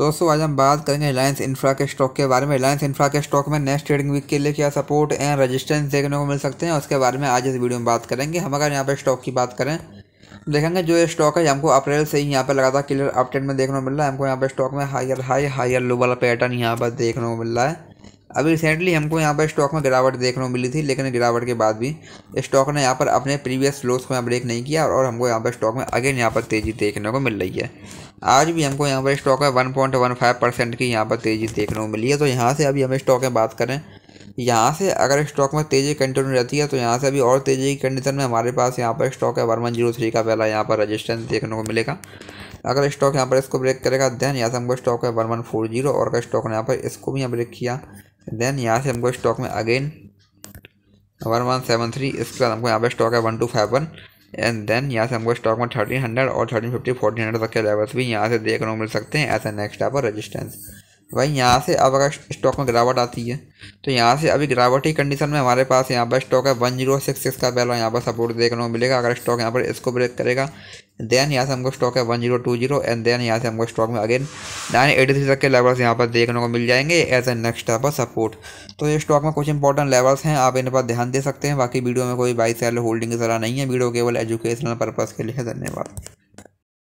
दोस्तों आज हम बात करेंगे रिलायंस इंफ्रा के स्टॉक के बारे में रिलायंस इंफ्रा के स्टॉक में नेक्स्ट ट्रेडिंग वीक के लिए क्या सपोर्ट एंड रेजिस्टेंस देखने को मिल सकते हैं उसके बारे में आज इस वीडियो में बात करेंगे हम अगर यहाँ पर स्टॉक की बात करें देखेंगे जो ये स्टॉक है हमको अप्रैल से ही यहाँ पर लगातार क्लियर अपडेट में देखने को मिल रहा है हमको यहाँ पर स्टॉक में हायर हाई हायर लो वाला पैटर्न यहाँ पर देखने को मिल रहा है अभी रिसेंटली हमको यहाँ पर स्टॉक में गिरावट देखने को मिली थी लेकिन गिरावट के बाद भी स्टॉक ने यहाँ पर अपने प्रीवियस लोस को यहाँ ब्रेक नहीं किया और हमको यहाँ पर स्टॉक में अगेन यहाँ पर तेज़ी देखने को मिल रही है आज भी हमको यहाँ पर स्टॉक में one point one five percent की यहाँ पर तेज़ी देखने को मिली है तो यहाँ से अभी हम स्टॉक में बात करें यहाँ से अगर स्टॉक में तेज़ी कंटिन्यू रहती है तो यहाँ से अभी और तेज़ी की कंडीशन में हमारे पास यहाँ पर स्टॉक है वन वन जीरो थ्री का पहला यहाँ पर रजिस्टेंस देखने को मिलेगा अगर स्टॉक यहाँ पर इसको ब्रेक करेगा देन यहाँ से हमको स्टॉक है वन वन फोर जीरो और अगर स्टॉक ने यहाँ पर इसको भी यहाँ ब्रेक किया देन यहाँ से हमको स्टॉक में again one one seven three इसके बाद हमको यहाँ पे स्टॉक है one two five one and then यहाँ से हमको स्टॉक में थर्टीन हंड्रेड और थर्टीन फिफ्टी फोर्टीन हंड्रेड तक के लेवल्स भी यहाँ से देखने को मिल सकते हैं ऐसा नेक्स्ट आप रजिस्टेंस वही यहाँ से अब अगर स्टॉक में गिरावट आती है तो यहाँ से अभी गिरावटी कंडीशन में हमारे पास यहाँ पर स्टॉक है वन जीरो सिक्स सिक्स का पहला यहाँ पर सपोर्ट देखने को मिलेगा अगर स्टॉक यहाँ पर इसको ब्रेक करेगा देन यहाँ से हमको स्टॉक है one zero two zero and then यहाँ से हमको स्टॉक में अगेन नाइन एटी थ्री तक के लेवल्स यहाँ पर देखने को मिल जाएंगे एज ए नेक्स्ट यहाँ पर सपोर्ट तो ये स्टॉक में कुछ इंपॉर्टेंट लेवल्स हैं आप इन पर ध्यान दे सकते हैं बाकी वीडियो में कोई बाई सेल होल्डिंग की तरह नहीं है वीडियो केवल एजुकेशनल पर्पज़ के लिए धन्यवाद